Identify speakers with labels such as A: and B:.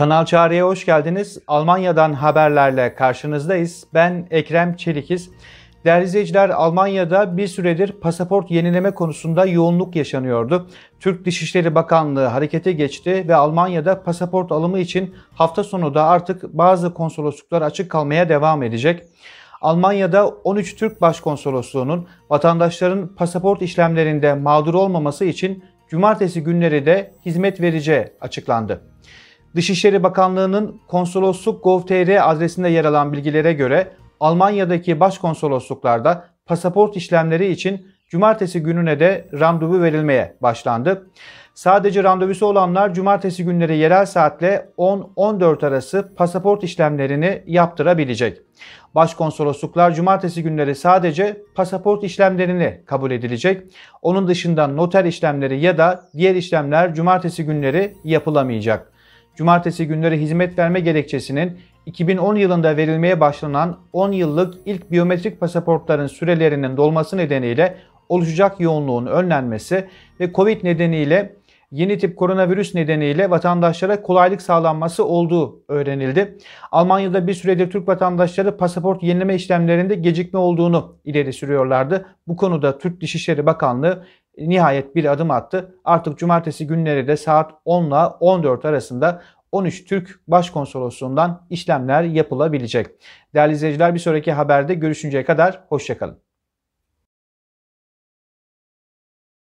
A: Kanal Çağrı'ya hoş geldiniz. Almanya'dan haberlerle karşınızdayız. Ben Ekrem Çelikiz. Değerli izleyiciler, Almanya'da bir süredir pasaport yenileme konusunda yoğunluk yaşanıyordu. Türk Dışişleri Bakanlığı harekete geçti ve Almanya'da pasaport alımı için hafta sonu da artık bazı konsolosluklar açık kalmaya devam edecek. Almanya'da 13 Türk Başkonsolosluğu'nun vatandaşların pasaport işlemlerinde mağdur olmaması için cumartesi günleri de hizmet vereceği açıklandı. Dışişleri Bakanlığı'nın konsolosluk gov.tr adresinde yer alan bilgilere göre Almanya'daki başkonsolosluklarda pasaport işlemleri için cumartesi gününe de randevu verilmeye başlandı. Sadece randevusu olanlar cumartesi günleri yerel saatle 10-14 arası pasaport işlemlerini yaptırabilecek. Başkonsolosluklar cumartesi günleri sadece pasaport işlemlerini kabul edilecek. Onun dışında noter işlemleri ya da diğer işlemler cumartesi günleri yapılamayacak cumartesi günleri hizmet verme gerekçesinin 2010 yılında verilmeye başlanan 10 yıllık ilk biyometrik pasaportların sürelerinin dolması nedeniyle oluşacak yoğunluğun önlenmesi ve Covid nedeniyle yeni tip koronavirüs nedeniyle vatandaşlara kolaylık sağlanması olduğu öğrenildi. Almanya'da bir süredir Türk vatandaşları pasaport yenileme işlemlerinde gecikme olduğunu ileri sürüyorlardı. Bu konuda Türk Dışişleri Bakanlığı nihayet bir adım attı. Artık cumartesi günleri de saat 10 ile 14 arasında 13 Türk Başkonsolosluğundan işlemler yapılabilecek. Değerli izleyiciler bir sonraki haberde görüşünceye kadar hoşçakalın.